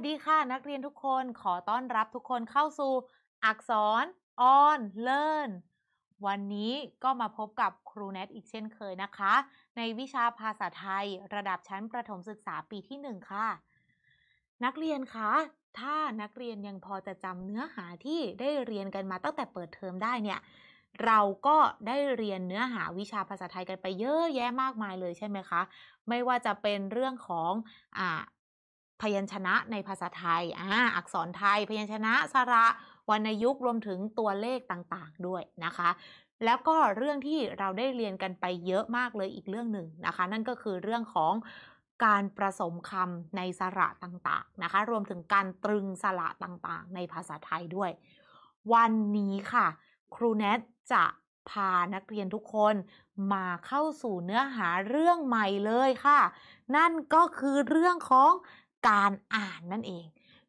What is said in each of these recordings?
สดี ค่ะนักเรียนทุกคนขอต้อนรับทุกคนเข้าสู่อักษร on learn วันนี้ก็มาพบกับครูแนทอีกเช่นเคยนะคะ ในวิชาภาษาไทยระดับชั้นประถมศึกษาปีที่ 1 ค่ะ นักเรียนคะถ้านักเรียนยังพอจะจำเนื้อหาที่ได้เรียนกันมาตั้งแต่เปิดเทอมได้เนี่ยเราก็ได้เรียนเนื้อหาวิชาภาษาไทยกันไปเยอะแยะมากมายเลยใช่ไหมคะไม่ว่าจะเป็นเรื่องของอพยัญชนะในภาษาไทยอ่าอักษรไทย พยัญชนะสระวรรณยุกต์รวมถึงตัวเลขต่างๆด้วยนะคะ แล้วก็เรื่องที่เราได้เรียนกันไปเยอะมากเลยอีกเรื่องหนึ่งนะคะ นั่นก็คือเรื่องของการประสมคำในสระต่างๆนะคะ รวมถึงการตรึงสระต่างๆ ในภาษาไทยด้วยวันนี้ค่ะครูแนทจะพานักเรียนทุกคนมาเข้าสู่เนื้อหาเรื่องใหม่เลยค่ะ นั่นก็คือเรื่องของการอ่านนั่นเอง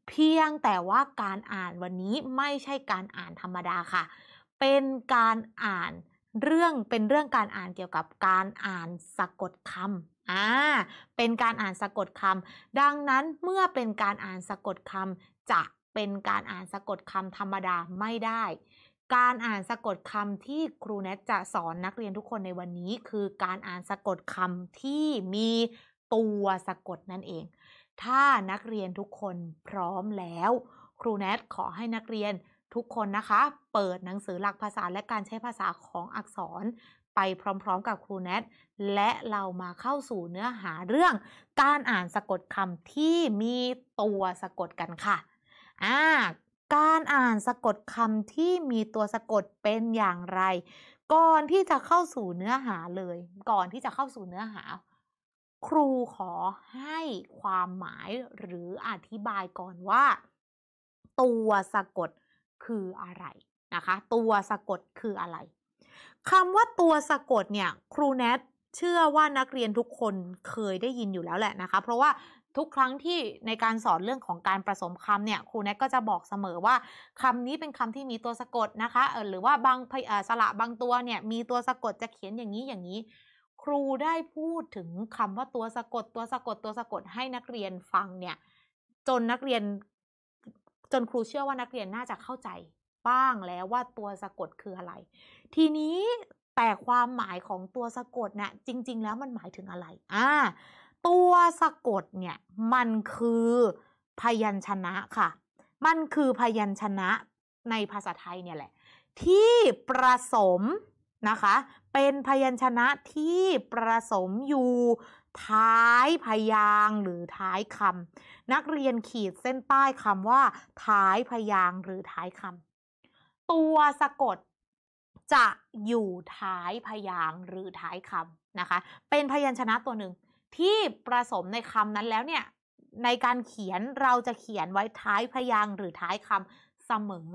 เพียงแต่ว่าการอ่านวันนี้ไม่ใช่การอ่านธรรมดาค่ะ เป็นการอ่านเรื่องเป็นเรื่องการอ่านเกี่ยวกับการอ่านสะกดคำอ่าเป็นการอ่านสะกดคำดังนั้นเมื่อเป็นการอ่านสะกดคำจะเป็นการอ่านสะกดคำธรรมดาไม่ได้ การอ่านสะกดคำที่ครูแนทจะสอนนักเรียนทุกคนในวันนี้คือการอ่านสะกดคำที่มีตัวสะกดนั่นเองถ้านักเรียนทุกคนพร้อมแล้วครูแนทขอให้นักเรียนทุกคนนะคะ เปิดหนังสือหลักภาษาและการใช้ภาษาของอักษรไปพร้อมๆกับครูแนทและเรามาเข้าสู่เนื้อหาเรื่องการอ่านสะกดคำที่มีตัวสะกดกันค่ะ อ่าการอ่านสะกดคำที่มีตัวสะกดเป็นอย่างไร ก่อนที่จะเข้าสู่เนื้อหาเลย ก่อนที่จะเข้าสู่เนื้อหาครูขอให้ความหมายหรืออธิบายก่อนว่า ตัวสะกดคืออะไรนะคะ ตัวสะกดคืออะไรคำว่าตัวสะกดเนี่ยครูแนท เชื่อว่านักเรียนทุกคนเคยได้ยินอยู่แล้วแหละนะคะ เพราะว่าทุกครั้งที่ในการสอนเรื่องของการผสมคำเนี่ย ครูแนทก็จะบอกเสมอว่าคำนี้เป็นคำที่มีตัวสะกดนะคะเออหรือว่าบางสระบางตัวเนี่ยมีตัวสะกดจะเขียนอย่างนี้อย่างนี้ครูได้พูดถึงคำว่าตัวสะกด ตัวสะกด ตัวสะกดให้นักเรียนฟังเนี่ย จนนักเรียนจนครูเชื่อว่านักเรียนน่าจะเข้าใจบ้างแล้วว่าตัวสะกดคืออะไร ทีนี้แต่ความหมายของตัวสะกดเนะ่ยจริง ๆ แล้วมันหมายถึงอะไรอ่าตัวสะกดเนี่ยมันคือพยัญชนะค่ะ มันคือพยัญชนะในภาษาไทยเนี่ยแหละ ที่ประสมนะคะเป็นพยัญชนะที่ประสมอยู่ท้ายพยางหรือท้ายคำนักเรียนขีดเส้นใต้คำว่า ท้ายพยางหรือท้ายคำตัวสะกดจะอยู่ท้ายพยางหรือท้ายคำนะคะ เป็นพยัญชนะตัวหนึ่งที่ประสมในคำนั้นแล้วเนี่ยในการเขียนเราจะเขียนไว้ท้ายพยางหรือท้ายคำเสมอ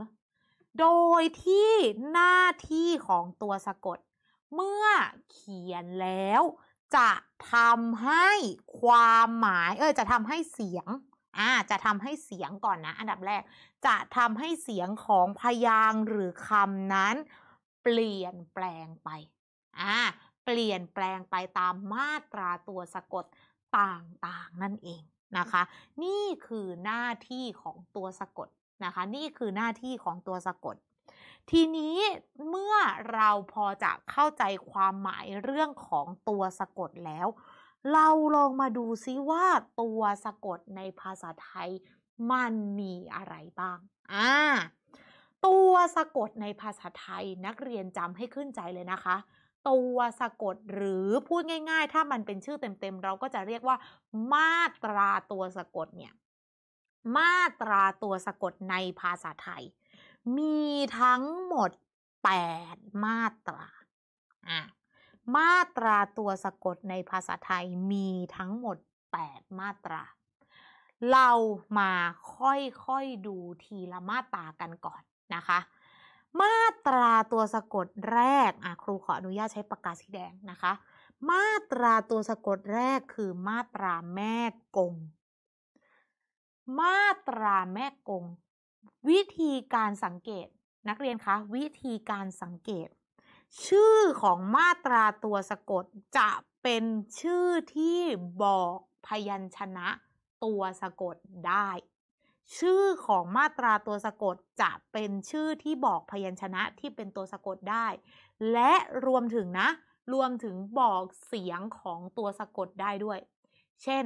โดยที่หน้าที่ของตัวสะกดเมื่อเขียนแล้วจะทำให้ความหมายเออจะทำให้เสียงอ่าจะทำให้เสียงก่อนนะอันดับแรก จะทำให้เสียงของพยางหรือคำนั้น เปลี่ยนแปลงไปอ่าเปลี่ยนแปลงไปตามมาตราตัวสะกดต่างๆนั่นเองนะคะ นี่คือหน้าที่ของตัวสะกดนะคะนี่คือหน้าที่ของตัวสะกดทีนี้เมื่อเราพอจะเข้าใจความหมายเรื่องของตัวสะกดแล้ว เราลองมาดูซิว่าตัวสะกดในภาษาไทยมันมีอะไรบ้าง อ่าตัวสะกดในภาษาไทยนักเรียนจำให้ขึ้นใจเลยนะคะ ตัวสะกดหรือพูดง่ายๆ ถ้ามันเป็นชื่อเต็มๆเราก็จะเรียกว่ามาตราตัวสะกดเนี่ยมาตราตัวสะกดในภาษาไทย มีทั้งหมด8มาตราอะมาตราตัวสะกดในภาษาไทยมีทั้งหมด 8 มาตรา เรามาค่อยๆดูทีละมาตรากันก่อนนะคะ มาตราตัวสะกดแรกอะครูขออนุญาตใช้ปากกาสีแดงนะคะ มาตราตัวสะกดแรกคือมาตราแม่กงมาตราแม่กงวิธีการสังเกตนักเรียนคะ วิธีการสังเกต ชื่อของมาตราตัวสะกด จะเป็นชื่อที่บอกพยัญชนะตัวสะกดได้ ชื่อของมาตราตัวสะกด จะเป็นชื่อที่บอกพยัญชนะที่เป็นตัวสะกดได้ และรวมถึงนะรวมถึงบอกเสียงของตัวสะกดได้ด้วย เช่น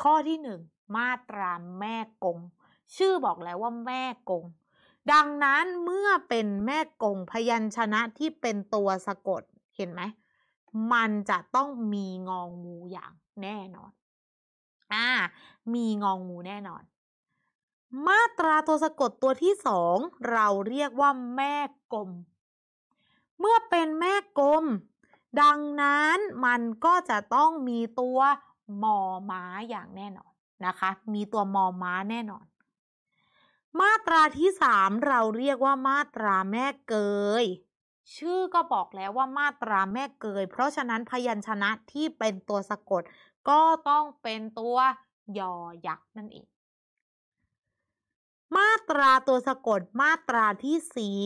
ข้อที่หนึ่งมาตราแม่กง ชื่อบอกแล้วว่าแม่กง ดังนั้นเมื่อเป็นแม่กง พยัญชนะที่เป็นตัวสะกดเห็นไหมมันจะต้องมีงองงูอย่างแน่นอน อ่ามีงองงูแน่นอน มาตราตัวสะกดตัวที่สอง เราเรียกว่าแม่กลมเมื่อเป็นแม่กลมดังนั้นมันก็จะต้องมีตัวมอม้าอย่างแน่นอนนะคะมีตัวมอม้าแน่นอน มาตราที่สามเราเรียกว่ามาตราแม่เกย ชื่อก็บอกแล้วว่ามาตราแม่เกย เพราะฉะนั้นพยัญชนะที่เป็นตัวสะกดก็ต้องเป็นตัวยอยักษ์นั่นเอง มาตราตัวสะกด มาตราที่สี่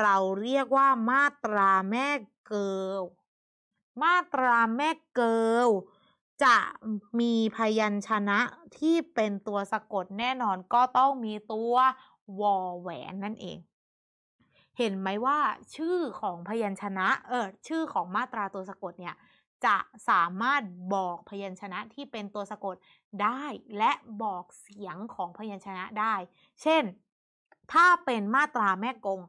เราเรียกว่ามาตราแม่เกลมาตราแม่เกลจะมีพยัญชนะที่เป็นตัวสะกดแน่นอนก็ต้องมีตัววอแหวนนั่นเอง เห็นไหมว่า ชื่อของพยัญชนะ เออชื่อของมาตราตัวสะกดเนี่ย จะสามารถบอกพยัญชนะที่เป็นตัวสะกดได้และบอกเสียงของพยัญชนะได้ เช่น ถ้าเป็นมาตราแม่กง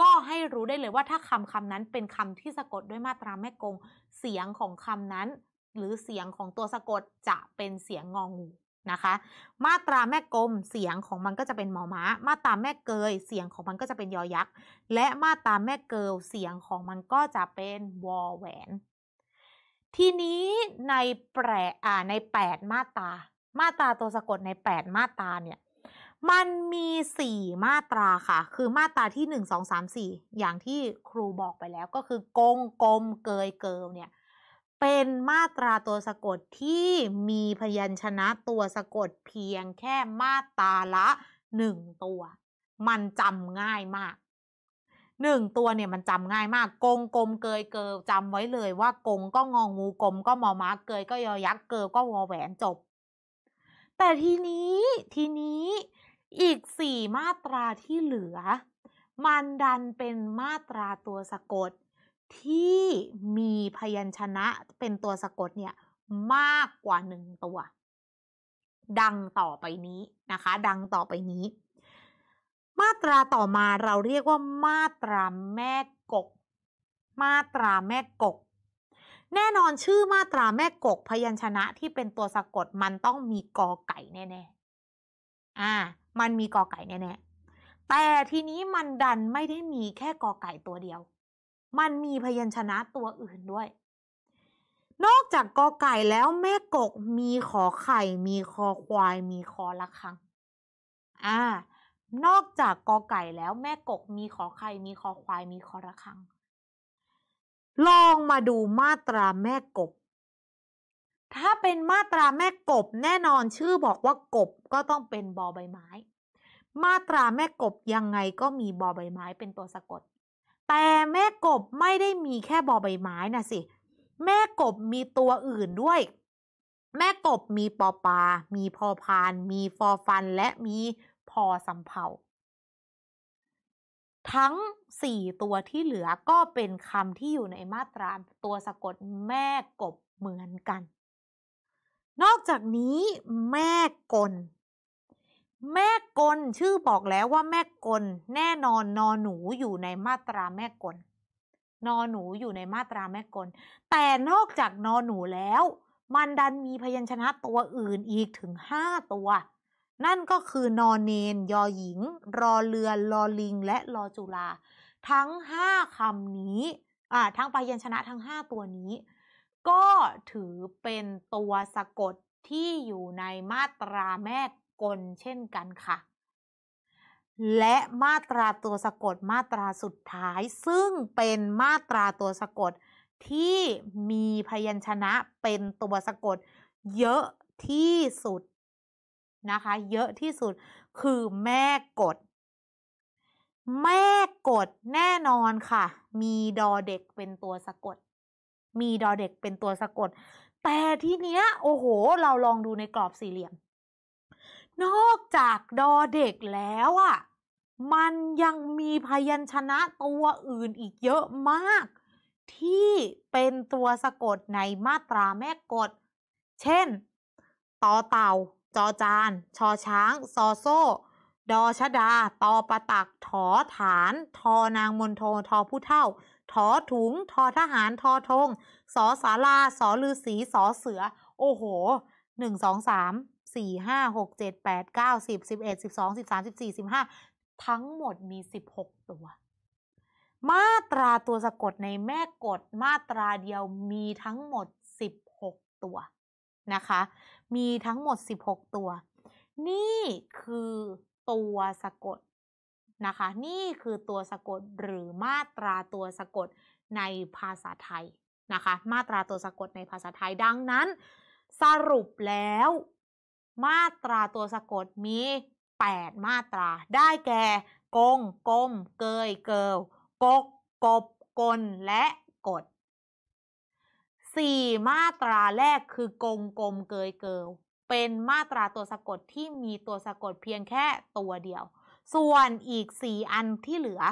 ก็ให้รู้ได้เลยว่าถ้าคำคำนั้นเป็นคำที่สะกดด้วยมาตราแม่กงเสียงของคำนั้นหรือเสียงของตัวสะกดจะเป็นเสียงงองูนะคะ มาตราแม่กลมเสียงของมันก็จะเป็นหมอม้า มาตราแม่เกยเสียงของมันก็จะเป็นยอยักษ์ และมาตราแม่เกิลเสียงของมันก็จะเป็นวอแหวน ทีนี้ในแปรอ่าใน8มาตรามาตราตัวสะกดใน8 มาตราเนี่ย มันมี4มาตราค่ะ คือมาตราที่ 1 2 3 4อย่างที่ครูบอกไปแล้วก็คือกงกลมเกยเกิลเนี่ยเป็นมาตราตัวสะกดที่มีพยัญชนะตัวสะกดเพียงแค่มาตราละหนึ่งตัว มันจำง่ายมาก หนึ่งตัวเนี่ยมันจำง่ายมาก กงกลมเกยเกิจำไว้เลยว่ากง ก็งองงูกลม ก็มอม้าเกยก็ยอยักษ์เกิก็วอแหวนจบ แต่ทีนี้ทีนี้อีกสี่มาตราที่เหลือ มันดันเป็นมาตราตัวสะกดที่มีพยัญชนะเป็นตัวสะกดเนี่ย มากกว่าหนึ่งตัว ดังต่อไปนี้นะคะ ดังต่อไปนี้ มาตราต่อมาเราเรียกว่ามาตราแม่กก มาตราแม่กก แน่นอนชื่อมาตราแม่กก พยัญชนะที่เป็นตัวสะกดมันต้องมีกอไก่แน่ๆอ่า มันมีกอไก่แน่ๆแต่ทีนี้มันดันไม่ได้มีแค่กอไก่ตัวเดียวมันมีพยัญชนะตัวอื่นด้วย นอกจากกอไก่แล้วแม่กก มีขอไข่ มีคอควาย มีคอละคัง อ่า นอกจากกอไก่แล้วแม่กก มีขอไข่ มีคอควาย มีคอละคัง ลองมาดูมาตราแม่กบ ถ้าเป็นมาตราแม่กบแน่นอนชื่อบอกว่ากบก็ต้องเป็นบอใบไม้ มาตราแม่กบยังไงก็มีบอใบไม้เป็นตัวสะกดแต่แม่กบไม่ได้มีแค่บอใบไม้นะสิ แม่กบมีตัวอื่นด้วย แม่กบมีปอปามีพอพาน มีฟอฟันและมีพอสำเภาทั้งสี่ตัวที่เหลือก็เป็นคำที่อยู่ในมาตราตัวสะกดแม่กบเหมือนกัน นอกจากนี้ แม่กลแม่กลชื่อบอกแล้วว่าแม่กลแน่นอนนอนหนูอยู่ในมาตราแม่กลนอนหนูอยู่ในมาตราแม่กล แต่นอกจากนอนหนูแล้ว มันดันมีพยัญชนะตัวอื่นอีกถึงห้าตัว นั่นก็คือนอนเนนยอหญิงรอเรือรอลิง และรอจุลาทั้งห้าคำนี้ อ่า ทั้งพยัญชนะทั้งห้าตัวนี้ ก็ถือเป็นตัวสะกดที่อยู่ในมาตราแม่กลเช่นกันค่ะ และมาตราตัวสะกดมาตราสุดท้ายซึ่งเป็นมาตราตัวสะกดที่มีพยัญชนะเป็นตัวสะกดเยอะที่สุดนะคะ เยอะที่สุดคือแม่กด แม่กดแน่นอนค่ะ มีดอเด็กเป็นตัวสะกด มีดอเด็กเป็นตัวสะกด แต่ที่เนี้ยโอ้โหเราลองดูในกรอบสี่เหลี่ยมนอกจากดอเด็กแล้วอะ่ะ มันยังมีพยัญชนะตัวอื่นอีกเยอะมาก ที่เป็นตัวสะกดในมาตราแม่กฎ เช่น ต่อเต่า จอจาน ชอช้าง ซอโซ่ ดอชดาตอประตักถอฐาน ทอนางมนโททอผู้เท่า ทอถุง ทอทหาร ทอธงสอสาลาสอลือสีสอเสือ โอ้โห หนึ่งสองสามสี่ห้าหกเจ็ดแปดเก้าสิบสิบเอ็ดสิบสองสิบสามสิบสี่สิบห้าทั้งหมดมีสิบหกตัว มาตราตัวสะกดในแม่กฎมาตราเดียวมีทั้งหมดสิบหกตัวนะคะ มีทั้งหมด 16 ตัว นี่คือตัวสะกดนะคะ นี่คือตัวสะกดหรือมาตราตัวสะกดในภาษาไทยนะคะ มาตราตัวสะกดในภาษาไทยดังนั้น สรุปแล้วมาตราตัวสะกดมี 8 มาตรา ได้แก่กงกมเกยเกิลกกกบกลและกด4มาตราแรกคือกงกมเกยเกิลเป็นมาตราตัวสะกดที่มีตัวสะกดเพียงแค่ตัวเดียว ส่วนอีก4อันที่เหลือ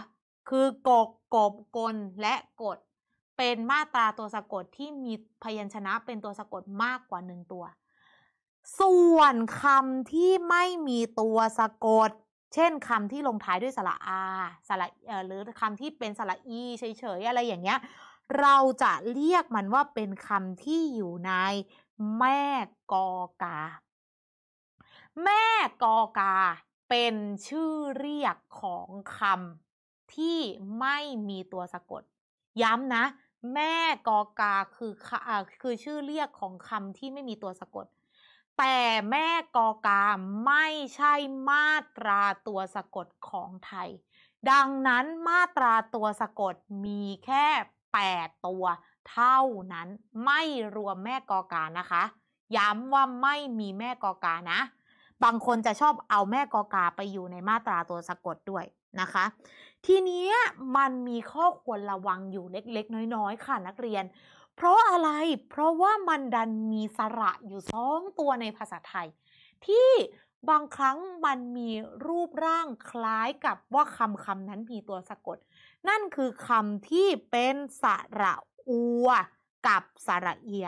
คือกกกบกลและกด เป็นมาตราตัวสะกดที่มีพยัญชนะเป็นตัวสะกดมากกว่าหนึ่งตัวส่วนคำที่ไม่มีตัวสะกด เช่นคำที่ลงท้ายด้วยสระอา สระหรือคำที่เป็นสระอีเฉยๆอะไรอย่างเงี้ย เราจะเรียกมันว่าเป็นคำที่อยู่ในแม่กอกา แม่กอกา เป็นชื่อเรียกของคำที่ไม่มีตัวสะกด ย้ำนะ แม่กอกาคือคือชื่อเรียกของคำที่ไม่มีตัวสะกดแต่แม่กอกาไม่ใช่มาตราตัวสะกดของไทย ดังนั้นมาตราตัวสะกดมีแค่ 8 ตัวเท่านั้น ไม่รวมแม่กอกานะคะ ย้ำว่าไม่มีแม่กอกานะ บางคนจะชอบเอาแม่กอกาไปอยู่ในมาตราตัวสะกดด้วยนะคะ ทีนี้มันมีข้อควรระวังอยู่เล็ก ๆ น้อย ๆ ค่ะนักเรียนเพราะอะไร เพราะว่ามันดันมีสระอยู่สองตัวในภาษาไทย ที่บางครั้งมันมีรูปร่างคล้ายกับว่าคำคำนั้นมีตัวสะกดนั่นคือคำที่เป็นสระอัวกับสระเอีย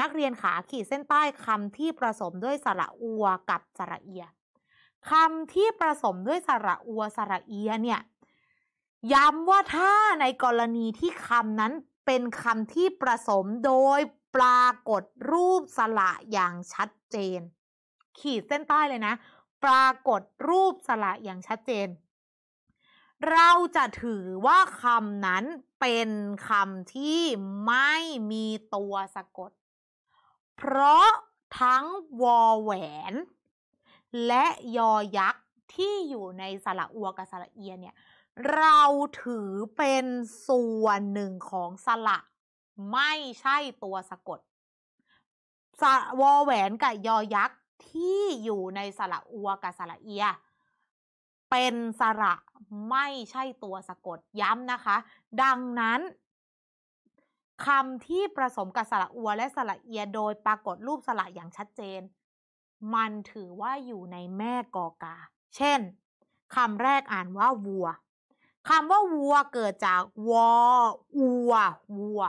นักเรียนขาขีดเส้นใต้คำที่ผสมด้วยสระอัวกับสระเอียคำที่ผสมด้วยสระอัวสระเอียเนี่ยย้ำว่าถ้าในกรณีที่คำนั้นเป็นคำที่ประสมโดยปรากฏรูปสระอย่างชัดเจน ขีดเส้นใต้เลยนะ ปรากฏรูปสระอย่างชัดเจน เราจะถือว่าคำนั้นเป็นคำที่ไม่มีตัวสะกด เพราะทั้งวอแหวน และยอยักษ์ที่อยู่ในสระอัวกับสระเอียเนี่ยเราถือเป็นส่วนหนึ่งของสระ ไม่ใช่ตัวสะกดสะวอแหวนกับยอยักษ์ที่อยู่ในสระอัวกับสระเอีย เป็นสระไม่ใช่ตัวสะกดย้ำนะคะ ดังนั้นคำที่ผสมกับสระอัวและสระเอีย โดยปรากฏรูปสระอย่างชัดเจน มันถือว่าอยู่ในแม่กอกา เช่นคำแรกอ่านว่าวัวคำว่าวัวเกิดจากวอวัววัว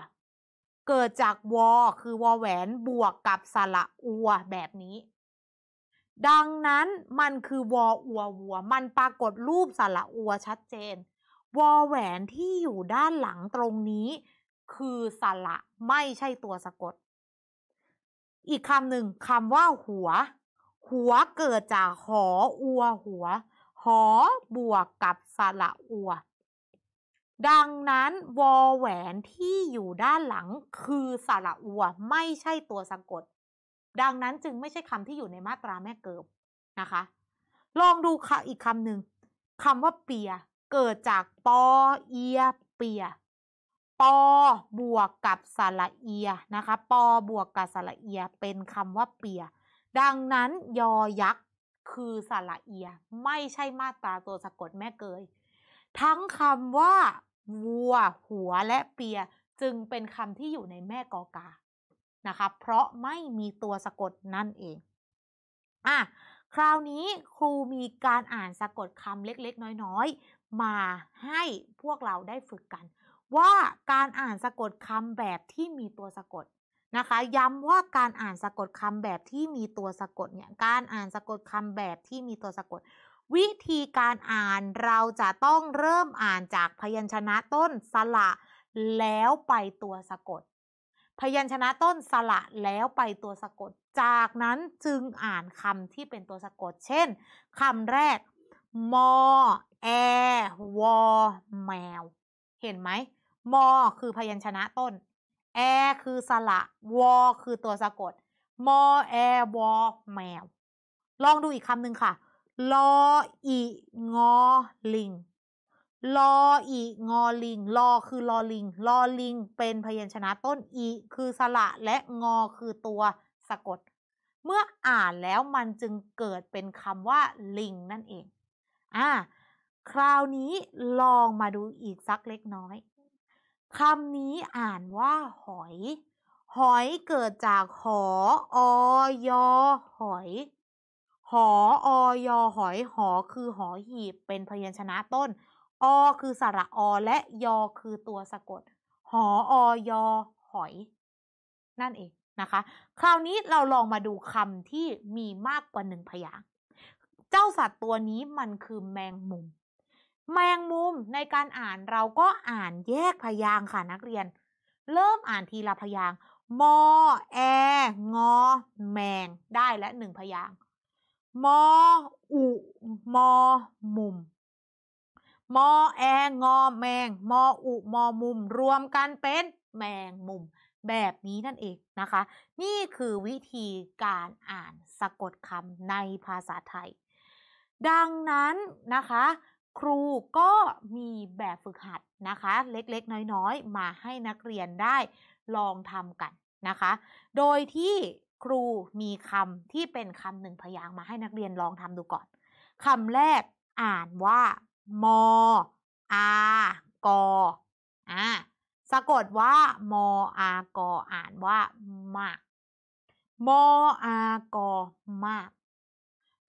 เกิดจากวอ คือวอแหวนบวกกับสระอัวแบบนี้ ดังนั้นมันคือวออัววัว มันปรากฏรูปสระอัวชัดเจน วอแหวนที่อยู่ด้านหลังตรงนี้ คือสระ ไม่ใช่ตัวสะกด อีกคำหนึ่งคำว่าหัว หัวเกิดจากหออัวหัววขอบวกกับสระอัว ดังนั้นวอแหวนที่อยู่ด้านหลังคือสระอัว ไม่ใช่ตัวสะกด ดังนั้นจึงไม่ใช่คำที่อยู่ในมาตราแม่เกิบนะคะ ลองดูค่ะอีกคำหนึ่งคำว่าเปียเกิดจากปอเอียเปียปอบวกกับสระเอียนะคะปอบวกกับสระเอียเป็นคำว่าเปีย ดังนั้นยอยักษคือสระเอียไม่ใช่มาตราตัวสะกดแม่เกย ทั้งคำว่าวัวหัวและเปียจึงเป็นคำที่อยู่ในแม่กอกานะคะ เพราะไม่มีตัวสะกดนั่นเองอ่ะคราวนี้ครูมีการอ่านสะกดคำเล็กๆน้อยๆมาให้พวกเราได้ฝึกกัน ว่าการอ่านสะกดคำแบบที่มีตัวสะกดนะคะย้ำว่าการอ่านสะกดคำแบบที่มีตัวสะกดเนี่ย การอ่านสะกดคำแบบที่มีตัวสะกด วิธีการอ่านเราจะต้องเริ่มอ่านจากพยัญชนะต้นสระ แล้วไปตัวสะกด พยัญชนะต้นสระแล้วไปตัวสะกด จากนั้นจึงอ่านคำที่เป็นตัวสะกดเช่นคำแรก มอแอวอแมว เห็นไหมมอ คือพยัญชนะต้นแอคือสระวอ คือตัวสะกดมอแอวอ แมว ลองดูอีกคำหนึ่งค่ะลออีงอลิง ลออีงอลิง ลอคือลอลิงลอลิงเป็นพยัญชนะต้นอีคือสระและงอคือตัวสะกด เมื่ออ่านแล้วมันจึงเกิดเป็นคำว่าลิง นั่นเอง อ่าคราวนี้ลองมาดูอีกสักเล็กน้อยคำนี้อ่านว่า หอย หอยเกิดจากหอ อยหอยหออย หอย หอคือหอหีบเป็นพยัญชนะต้น อคือสระอและยอคือตัวสะกด หอ อ ย หอยนั่นเองนะคะ คราวนี้เราลองมาดูคำที่มีมากกว่าหนึ่งพยางค์ เจ้าสัตว์ตัวนี้มันคือแมงมุมแมงมุมในการอ่านเราก็อ่านแยกพยางค่ะ นักเรียน เริ่มอ่านทีละพยาง มอแองอ แมงได้และหนึ่งพยาง มออุมอมุมมอแองอแมง มออุ มอมุม รวมกันเป็นแมงมุม แบบนี้นั่นเองนะคะ นี่คือวิธีการอ่านสะกดคำในภาษาไทย ดังนั้นนะคะครูก็มีแบบฝึกหัดนะคะ เล็กๆน้อยๆมาให้นักเรียนได้ลองทำกันนะคะ โดยที่ครูมีคำที่เป็นคำหนึ่งพยางมาให้นักเรียนลองทำดูก่อนคำแรกอ่านว่ามอากออ่าสะกดว่า มอากออ่านว่ามากมอากอมาก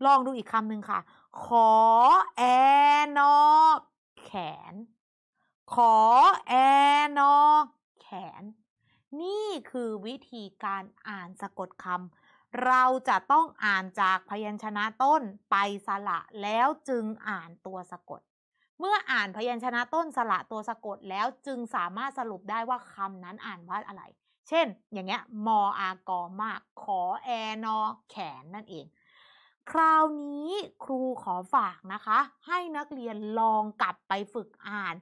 ลองดูอีกคำหนึ่งค่ะ ขอแอนอ แขน ขอแอนอแขน นี่คือวิธีการอ่านสะกดคำเราจะต้องอ่านจากพยัญชนะต้นไปสระแล้วจึงอ่านตัวสะกด เมื่ออ่านพยัญชนะต้นสระตัวสะกดแล้วจึงสามารถสรุปได้ว่าคำนั้นอ่านว่าอะไร เช่น อย่างเงี้ย มออากอมาก ขอแอนอแขนนั่นเองคราวนี้ครูขอฝากนะคะ ให้นักเรียนลองกลับไปฝึกอ่าน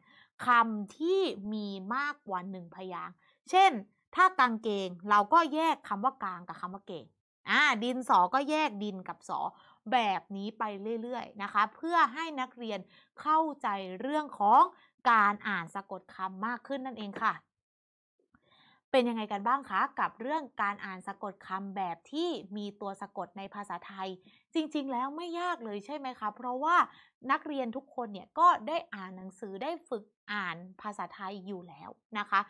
คำที่มีมากกว่าหนึ่งพยางค์ เช่น ถ้ากางเกงเราก็แยกคำว่ากางกับคำว่าเกงอ่าดินสอก็แยกดินกับสอแบบนี้ไปเรื่อย ๆ นะคะ เพื่อให้นักเรียนเข้าใจเรื่องของการอ่านสะกดคำมากขึ้นนั่นเองค่ะเป็นยังไงกันบ้างคะกับเรื่องการอ่านสะกดคำแบบที่มีตัวสะกดในภาษาไทย จริงๆ แล้วไม่ยากเลยใช่ไหมคะเพราะว่านักเรียนทุกคนเนี่ยก็ได้อ่านหนังสือได้ฝึกอ่านภาษาไทยอยู่แล้วนะคะ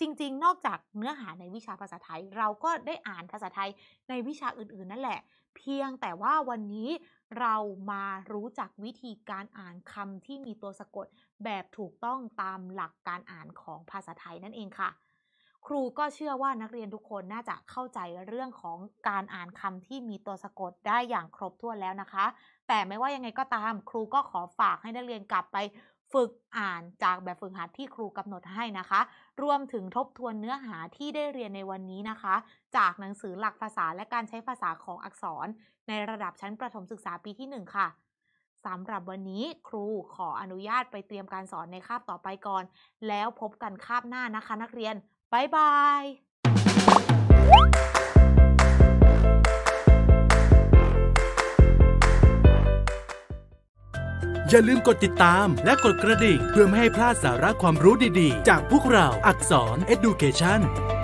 จริงๆ นอกจากเนื้อหาในวิชาภาษาไทย เราก็ได้อ่านภาษาไทยในวิชาอื่นๆ นั่นแหละ เพียงแต่ว่าวันนี้เรามารู้จักวิธีการอ่านคำที่มีตัวสะกดแบบถูกต้องตามหลักการอ่านของภาษาไทยนั่นเองค่ะครู ก็เชื่อว่านักเรียนทุกคนน่าจะเข้าใจเรื่องของการอ่านคำที่มีตัวสะกดได้อย่างครบถ้วนแล้วนะคะ แต่ไม่ว่ายังไงก็ตาม ครูก็ขอฝากให้นักเรียนกลับไป ฝึกอ่านจากแบบฝึกหัดที่ครูกำหนดให้นะคะ รวมถึงทบทวนเนื้อหาที่ได้เรียนในวันนี้นะคะ จากหนังสือหลักภาษาและการใช้ภาษาของอักษร ในระดับชั้นประถมศึกษาปีที่1ค่ะสำหรับวันนี้ ครูขออนุญาตไปเตรียมการสอนในคาบต่อไปก่อน แล้วพบกันคาบหน้านะคะ นักเรียนบายบายอย่าลืมกดติดตามและกดกระดิ่งเพื่อไม่ให้พลาดสาระความรู้ดีๆ จากพวกเราอักษร Education